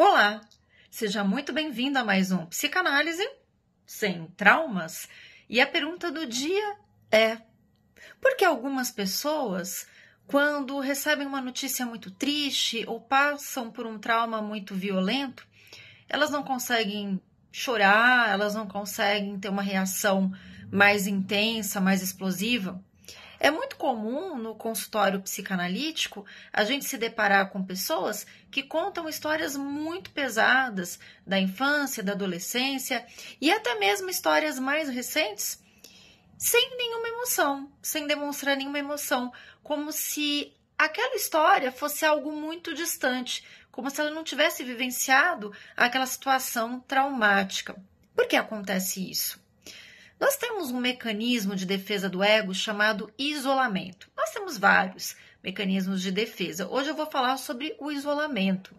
Olá, seja muito bem-vindo a mais um Psicanálise sem Traumas. E a pergunta do dia é: por que algumas pessoas, quando recebem uma notícia muito triste ou passam por um trauma muito violento, elas não conseguem chorar, elas não conseguem ter uma reação mais intensa, mais explosiva? É muito comum no consultório psicanalítico a gente se deparar com pessoas que contam histórias muito pesadas da infância, da adolescência e até mesmo histórias mais recentes sem nenhuma emoção, sem demonstrar nenhuma emoção, como se aquela história fosse algo muito distante, como se ela não tivesse vivenciado aquela situação traumática. Por que acontece isso? Nós temos um mecanismo de defesa do ego chamado isolamento. Nós temos vários mecanismos de defesa. Hoje eu vou falar sobre o isolamento,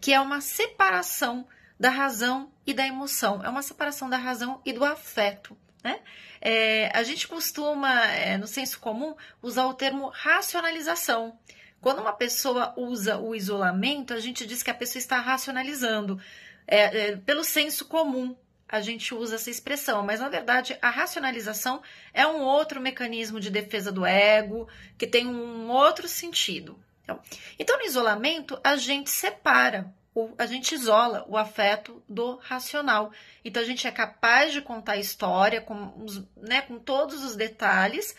que é uma separação da razão e da emoção, é uma separação da razão e do afeto. Né? É, a gente costuma, é, no senso comum, usar o termo racionalização. Quando uma pessoa usa o isolamento, a gente diz que a pessoa está racionalizando, é, é pelo senso comum, a gente usa essa expressão, mas na verdade a racionalização é um outro mecanismo de defesa do ego que tem um outro sentido. Então, então no isolamento a gente separa, a gente isola o afeto do racional. Então a gente é capaz de contar a história com, né, com todos os detalhes,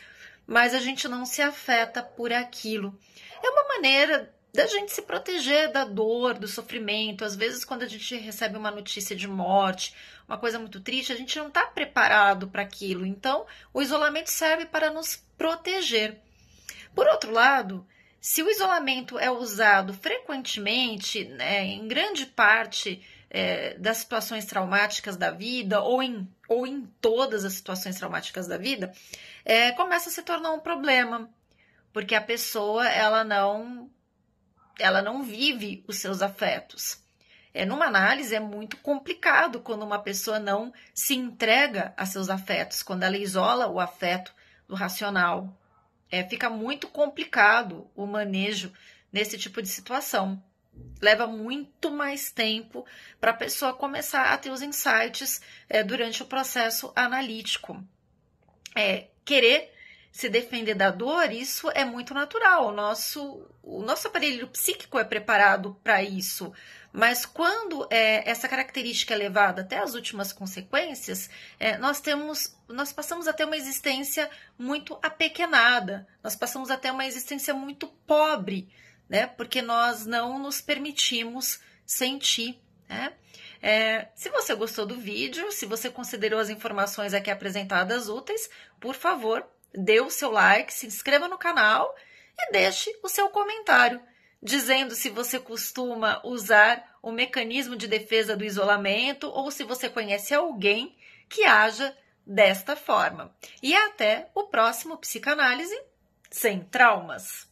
mas a gente não se afeta por aquilo. É uma maneira da gente se proteger da dor, do sofrimento. Às vezes, quando a gente recebe uma notícia de morte, uma coisa muito triste, a gente não está preparado para aquilo. Então, o isolamento serve para nos proteger. Por outro lado, se o isolamento é usado frequentemente, né, em grande parte é, das situações traumáticas da vida, ou em, ou em todas as situações traumáticas da vida, é, começa a se tornar um problema, porque a pessoa ela não ela não vive os seus afetos. É numa análise é muito complicado quando uma pessoa não se entrega a seus afetos, quando ela isola o afeto do racional. É, fica muito complicado o manejo nesse tipo de situação. Leva muito mais tempo para a pessoa começar a ter os insights é, durante o processo analítico. É, querer se defender da dor, isso é muito natural. O nosso, o nosso aparelho psíquico é preparado para isso. Mas quando é, essa característica é levada até as últimas consequências, é, nós temos, nós passamos a ter uma existência muito apequenada, nós passamos a ter uma existência muito pobre, né? Porque nós não nos permitimos sentir, né? É, se você gostou do vídeo, se você considerou as informações aqui apresentadas úteis, por favor, dê o seu like, se inscreva no canal e deixe o seu comentário dizendo se você costuma usar o mecanismo de defesa do isolamento ou se você conhece alguém que haja desta forma. E até o próximo Psicanálise sem Traumas.